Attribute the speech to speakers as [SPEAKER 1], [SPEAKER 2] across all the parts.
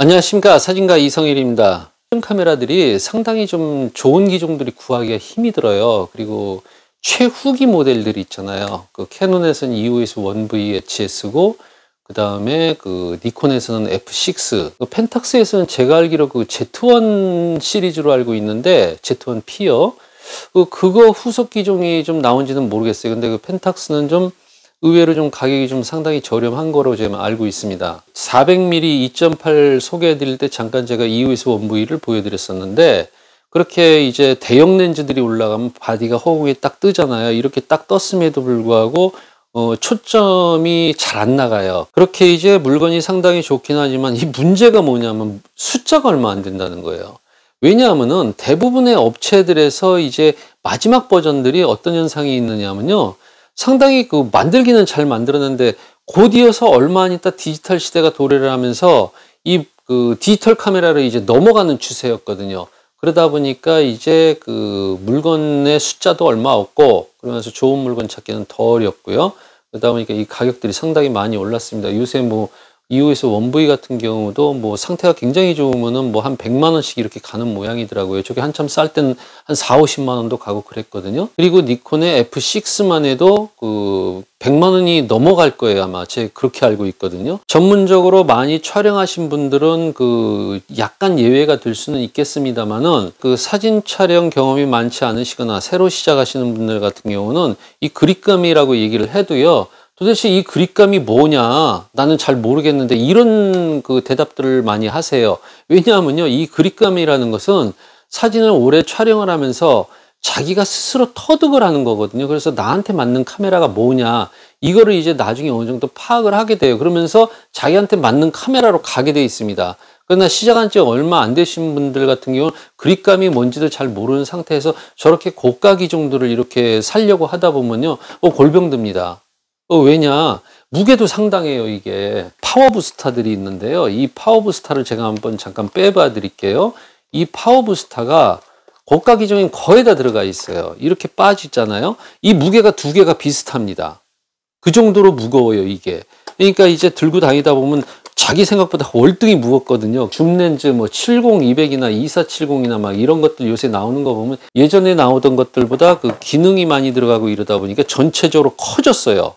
[SPEAKER 1] 안녕하십니까 사진가 이성일입니다 f i 카메라들이 상당히 좀 좋은 기종들이 구하기가 힘이 들어요 그리고 최후기 모델들이 있잖아요 그 캐논에서는 EOS 1VHS고 그 다음에 그 니콘에서는 F6 그 펜탁스에서는 제가 알기로 그 Z1 시리즈로 알고 있는데 Z1P요 그 그거 후속 기종이 좀 나온지는 모르겠어요 근데 그 펜탁스는 좀 의외로 좀 가격이 좀 상당히 저렴한 거로 제가 알고 있습니다. 400mm 2.8 소개해드릴 때 잠깐 제가 EOS 원부위를 보여드렸었는데 그렇게 이제 대형 렌즈들이 올라가면 바디가 허공에 딱 뜨잖아요. 이렇게 딱 떴음에도 불구하고 어, 초점이 잘 안 나가요. 그렇게 이제 물건이 상당히 좋긴 하지만 이 문제가 뭐냐면 숫자가 얼마 안 된다는 거예요. 왜냐하면 대부분의 업체들에서 이제 마지막 버전들이 어떤 현상이 있느냐면요. 상당히 그 만들기는 잘 만들었는데 곧 이어서 얼마 안 있다 디지털 시대가 도래를 하면서 이 그 디지털 카메라를 이제 넘어가는 추세였거든요. 그러다 보니까 이제 그 물건의 숫자도 얼마 없고 그러면서 좋은 물건 찾기는 더 어렵고요. 그러다 보니까 이 가격들이 상당히 많이 올랐습니다. 요새 뭐 이후에서 원부이 같은 경우도 뭐 상태가 굉장히 좋으면은 뭐 한 100만 원씩 이렇게 가는 모양이더라고요. 저게 한참 쌀 때는 한 4, 50만 원도 가고 그랬거든요. 그리고 니콘의 F6만 해도 그 100만 원이 넘어갈 거예요, 아마. 제 그렇게 알고 있거든요. 전문적으로 많이 촬영하신 분들은 그 약간 예외가 될 수는 있겠습니다만은 그 사진 촬영 경험이 많지 않으시거나 새로 시작하시는 분들 같은 경우는 이 그립감이라고 얘기를 해도요. 도대체 이 그립감이 뭐냐? 나는 잘 모르겠는데 이런 그 대답들을 많이 하세요. 왜냐하면요. 이 그립감이라는 것은 사진을 오래 촬영을 하면서 자기가 스스로 터득을 하는 거거든요. 그래서 나한테 맞는 카메라가 뭐냐? 이거를 이제 나중에 어느 정도 파악을 하게 돼요. 그러면서 자기한테 맞는 카메라로 가게 돼 있습니다. 그러나 시작한 지 얼마 안 되신 분들 같은 경우는 그립감이 뭔지도 잘 모르는 상태에서 저렇게 고가기 정도를 이렇게 살려고 하다 보면요. 어, 골병 듭니다. 어, 왜냐? 무게도 상당해요, 이게. 파워부스타들이 있는데요. 이 파워부스타를 제가 한번 잠깐 빼봐 드릴게요. 이 파워부스타가 고가 기종인 거의 다 들어가 있어요. 이렇게 빠지잖아요. 이 무게가 두 개가 비슷합니다. 그 정도로 무거워요, 이게. 그러니까 이제 들고 다니다 보면 자기 생각보다 월등히 무겁거든요. 줌렌즈 뭐 70200이나 2470이나 막 이런 것들 요새 나오는 거 보면 예전에 나오던 것들보다 그 기능이 많이 들어가고 이러다 보니까 전체적으로 커졌어요.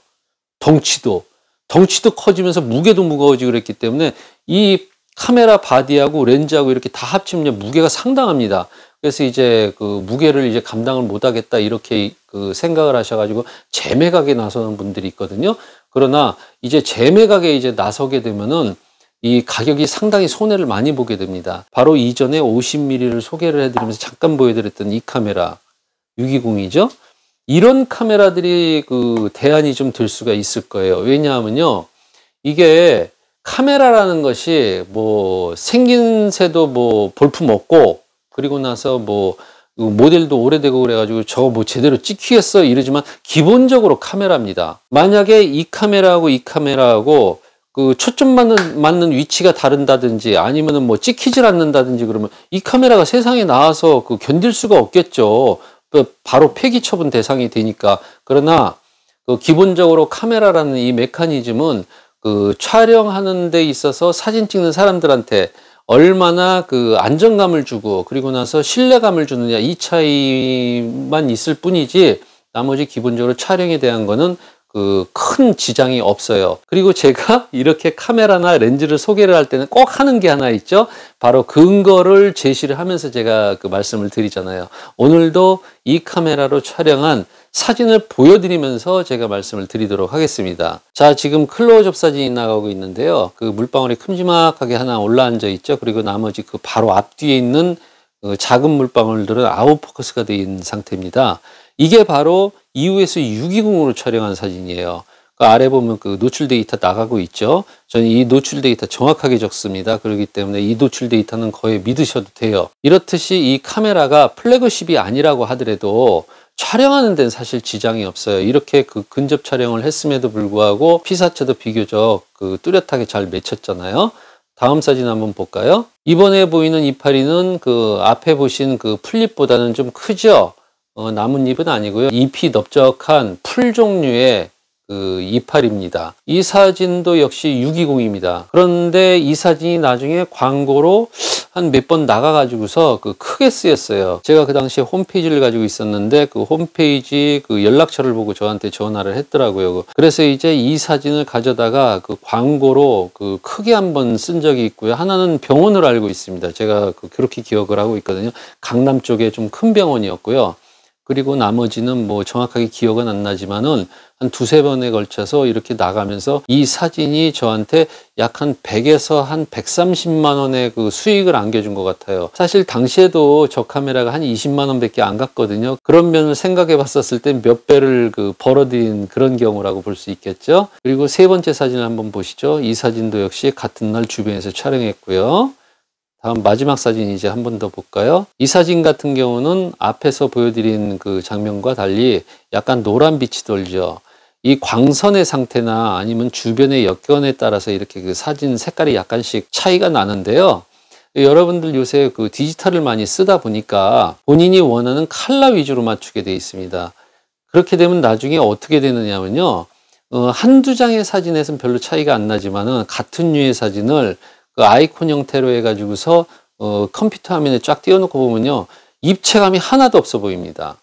[SPEAKER 1] 덩치도 덩치도 커지면서 무게도 무거워지고 그랬기 때문에 이 카메라 바디하고 렌즈하고 이렇게 다 합치면 무게가 상당합니다. 그래서 이제 그 무게를 이제 감당을 못하겠다 이렇게 그 생각을 하셔가지고 재매각에 나서는 분들이 있거든요. 그러나 이제 재매각에 이제 나서게 되면은 이 가격이 상당히 손해를 많이 보게 됩니다. 바로 이전에 50mm를 소개를 해드리면서 잠깐 보여드렸던 이 카메라 620이죠. 이런 카메라들이 그 대안이 좀 될 수가 있을 거예요. 왜냐하면요. 이게 카메라라는 것이 뭐 생긴 새도 뭐 볼품 없고 그리고 나서 뭐 그 모델도 오래되고 그래가지고 저거 뭐 제대로 찍히겠어 이러지만 기본적으로 카메라입니다. 만약에 이 카메라하고 이 카메라하고 그 초점 맞는, 맞는 위치가 다른다든지 아니면은 뭐 찍히질 않는다든지 그러면 이 카메라가 세상에 나와서 그 견딜 수가 없겠죠. 그 바로 폐기 처분 대상이 되니까 그러나 그 기본적으로 카메라라는 이 메커니즘은 그 촬영하는 데 있어서 사진 찍는 사람들한테 얼마나 그 안정감을 주고 그리고 나서 신뢰감을 주느냐 이 차이만 있을 뿐이지 나머지 기본적으로 촬영에 대한 거는 그큰 지장이 없어요. 그리고 제가 이렇게 카메라나 렌즈를 소개를 할 때는 꼭 하는 게 하나 있죠. 바로 근거를 제시를 하면서 제가 그 말씀을 드리잖아요. 오늘도 이 카메라로 촬영한 사진을 보여드리면서 제가 말씀을 드리도록 하겠습니다. 자, 지금 클로즈업 사진이 나가고 있는데요. 그 물방울이 큼지막하게 하나 올라앉아 있죠. 그리고 나머지 그 바로 앞뒤에 있는 그 작은 물방울들은 아웃포커스가 되어 있는 상태입니다. 이게 바로 EU에서 유기공으로 촬영한 사진이에요. 그 아래 보면 그 노출 데이터 나가고 있죠. 저는 이 노출 데이터 정확하게 적습니다. 그렇기 때문에 이 노출 데이터는 거의 믿으셔도 돼요. 이렇듯이 이 카메라가 플래그십이 아니라고 하더라도 촬영하는 데는 사실 지장이 없어요. 이렇게 그 근접 촬영을 했음에도 불구하고 피사체도 비교적 그 뚜렷하게 잘 맺혔잖아요. 다음 사진 한번 볼까요? 이번에 보이는 이파리는 그 앞에 보신 그플립보다는좀 크죠? 어, 나뭇잎은 아니고요. 잎이 넓적한 풀 종류의 그 이파리입니다. 이 사진도 역시 620입니다. 그런데 이 사진이 나중에 광고로 한 몇 번 나가가지고서 그 크게 쓰였어요. 제가 그 당시에 홈페이지를 가지고 있었는데 그 홈페이지 그 연락처를 보고 저한테 전화를 했더라고요. 그래서 이제 이 사진을 가져다가 그 광고로 그 크게 한 번 쓴 적이 있고요. 하나는 병원을 알고 있습니다. 제가 그 그렇게 기억을 하고 있거든요. 강남 쪽에 좀 큰 병원이었고요. 그리고 나머지는 뭐 정확하게 기억은 안 나지만은 한 두세 번에 걸쳐서 이렇게 나가면서 이 사진이 저한테 약 한 100에서 한 130만 원의 그 수익을 안겨준 것 같아요. 사실 당시에도 저 카메라가 한 20만 원밖에 안 갔거든요. 그런 면을 생각해 봤었을 때 몇 배를 그 벌어들인 그런 경우라고 볼 수 있겠죠. 그리고 세 번째 사진을 한번 보시죠. 이 사진도 역시 같은 날 주변에서 촬영했고요. 다음 마지막 사진 이제 한 번 더 볼까요? 이 사진 같은 경우는 앞에서 보여드린 그 장면과 달리 약간 노란 빛이 돌죠. 이 광선의 상태나 아니면 주변의 역경에 따라서 이렇게 그 사진 색깔이 약간씩 차이가 나는데요. 여러분들 요새 그 디지털을 많이 쓰다 보니까 본인이 원하는 칼라 위주로 맞추게 되어 있습니다. 그렇게 되면 나중에 어떻게 되느냐면요. 어, 한두 장의 사진에서는 별로 차이가 안 나지만은 같은 류의 사진을 그 아이콘 형태로 해가지고서 어, 컴퓨터 화면에 쫙 띄워놓고 보면요. 입체감이 하나도 없어 보입니다.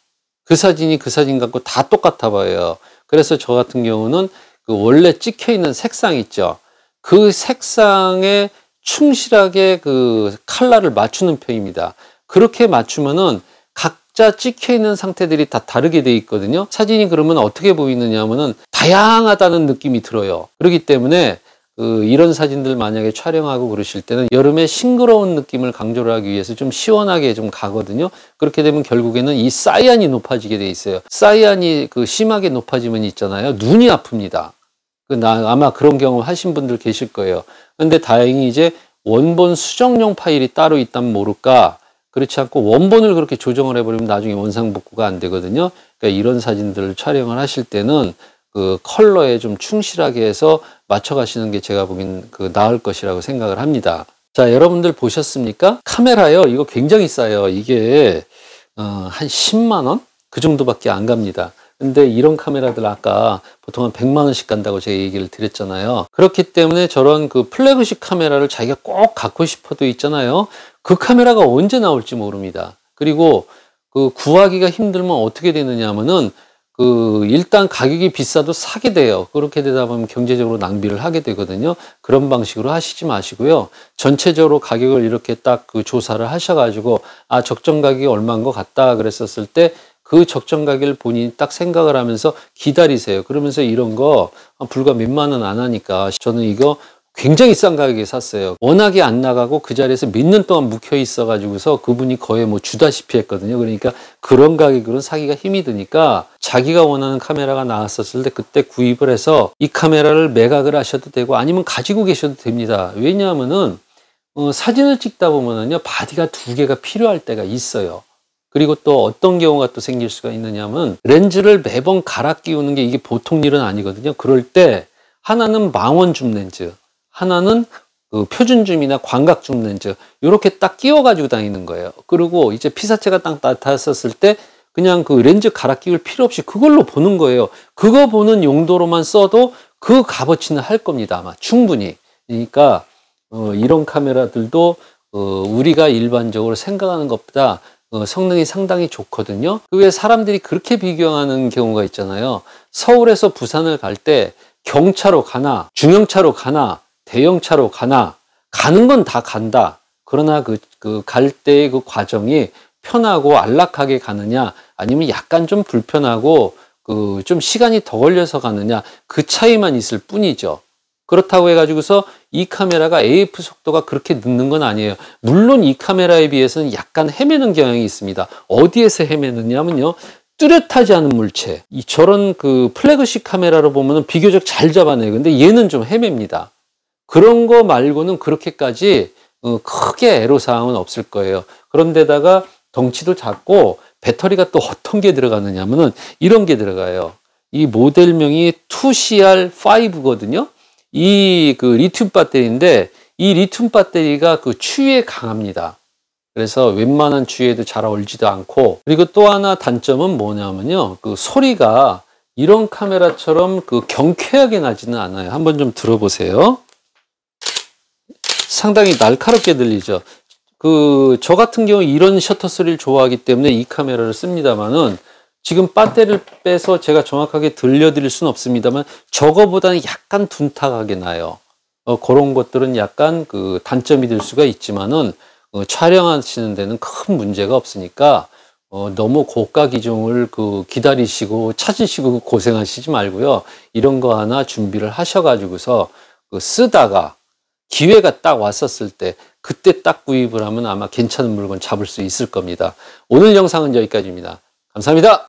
[SPEAKER 1] 그 사진이 그 사진 갖고 다 똑같아 보여요. 그래서 저 같은 경우는 그 원래 찍혀 있는 색상 있죠. 그 색상에 충실하게 그 칼라를 맞추는 편입니다. 그렇게 맞추면은 각자 찍혀 있는 상태들이 다 다르게 돼 있거든요. 사진이 그러면 어떻게 보이느냐 하면은 다양하다는 느낌이 들어요. 그렇기 때문에 그 이런 사진들 만약에 촬영하고 그러실 때는 여름에 싱그러운 느낌을 강조를 하기 위해서 좀 시원하게 좀 가거든요. 그렇게 되면 결국에는 이 사이안이 높아지게 돼 있어요. 사이안이 그 심하게 높아지면 있잖아요. 눈이 아픕니다. 그 아마 그런 경험 하신 분들 계실 거예요. 근데 다행히 이제 원본 수정용 파일이 따로 있다면 모를까. 그렇지 않고 원본을 그렇게 조정을 해버리면 나중에 원상복구가 안 되거든요. 그러니까 이런 사진들을 촬영을 하실 때는 그 컬러에 좀 충실하게 해서 맞춰가시는 게 제가 보기엔 그 나을 것이라고 생각을 합니다. 자, 여러분들 보셨습니까? 카메라요. 이거 굉장히 싸요. 이게 어, 한 10만 원? 그 정도밖에 안 갑니다. 근데 이런 카메라들 아까 보통 한 100만 원씩 간다고 제가 얘기를 드렸잖아요. 그렇기 때문에 저런 그 플래그십 카메라를 자기가 꼭 갖고 싶어도 있잖아요. 그 카메라가 언제 나올지 모릅니다. 그리고 그 구하기가 힘들면 어떻게 되느냐 하면은 그 일단 가격이 비싸도 사게 돼요. 그렇게 되다 보면 경제적으로 낭비를 하게 되거든요. 그런 방식으로 하시지 마시고요. 전체적으로 가격을 이렇게 딱 그 조사를 하셔가지고 아 적정 가격이 얼마인 것 같다 그랬었을 때 그 적정 가격을 본인이 딱 생각을 하면서 기다리세요. 그러면서 이런 거 아, 불과 몇만 원 안 하니까 저는 이거 굉장히 싼 가격에 샀어요. 워낙에 안 나가고 그 자리에서 믿는 동안 묵혀 있어가지고서 그분이 거의 뭐 주다시피 했거든요. 그러니까 그런 가격으로는 사기가 힘이 드니까 자기가 원하는 카메라가 나왔었을 때 그때 구입을 해서 이 카메라를 매각을 하셔도 되고 아니면 가지고 계셔도 됩니다. 왜냐하면은 어, 사진을 찍다 보면은요 바디가 두 개가 필요할 때가 있어요. 그리고 또 어떤 경우가 또 생길 수가 있느냐면 렌즈를 매번 갈아 끼우는 게 이게 보통 일은 아니거든요. 그럴 때 하나는 망원 줌 렌즈, 하나는 그 표준줌이나 광각줌 렌즈 이렇게 딱 끼워 가지고 다니는 거예요. 그리고 이제 피사체가 딱 나타났었을 때 그냥 그 렌즈 갈아 끼울 필요 없이 그걸로 보는 거예요. 그거 보는 용도로만 써도 그 값어치는 할 겁니다. 아마 충분히. 그러니까 어, 이런 카메라들도 어, 우리가 일반적으로 생각하는 것보다 어, 성능이 상당히 좋거든요. 그외 사람들이 그렇게 비교하는 경우가 있잖아요. 서울에서 부산을 갈 때 경차로 가나 중형차로 가나 대형차로 가나 가는 건 다 간다. 그러나 그 그 갈 때의 그 과정이 편하고 안락하게 가느냐 아니면 약간 좀 불편하고 그 좀 시간이 더 걸려서 가느냐 그 차이만 있을 뿐이죠. 그렇다고 해가지고서 이 카메라가 AF 속도가 그렇게 늦는 건 아니에요. 물론 이 카메라에 비해서는 약간 헤매는 경향이 있습니다. 어디에서 헤매느냐면요. 뚜렷하지 않은 물체. 이 저런 그 플래그십 카메라로 보면은 비교적 잘 잡아내요. 근데 얘는 좀 헤맵니다. 그런 거 말고는 그렇게까지 어, 크게 애로사항은 없을 거예요. 그런데다가 덩치도 작고 배터리가 또 어떤 게 들어가느냐 하면은 이런 게 들어가요. 이 모델명이 2CR5거든요. 이 그 리튬 배터리인데 이 리튬 배터리가 그 추위에 강합니다. 그래서 웬만한 추위에도 잘 어울리지도 않고 그리고 또 하나 단점은 뭐냐면요. 그 소리가 이런 카메라처럼 그 경쾌하게 나지는 않아요. 한번 좀 들어보세요. 상당히 날카롭게 들리죠. 그 저 같은 경우 이런 셔터 소리를 좋아하기 때문에 이 카메라를 씁니다만은 지금 배터리를 빼서 제가 정확하게 들려드릴 수는 없습니다만 저거보다는 약간 둔탁하게 나요. 어, 그런 것들은 약간 그 단점이 될 수가 있지만은 어, 촬영하시는 데는 큰 문제가 없으니까 어, 너무 고가 기종을 그 기다리시고 찾으시고 고생하시지 말고요. 이런 거 하나 준비를 하셔가지고서 그 쓰다가 기회가 딱 왔었을 때 그때 딱 구입을 하면 아마 괜찮은 물건 잡을 수 있을 겁니다. 오늘 영상은 여기까지입니다. 감사합니다.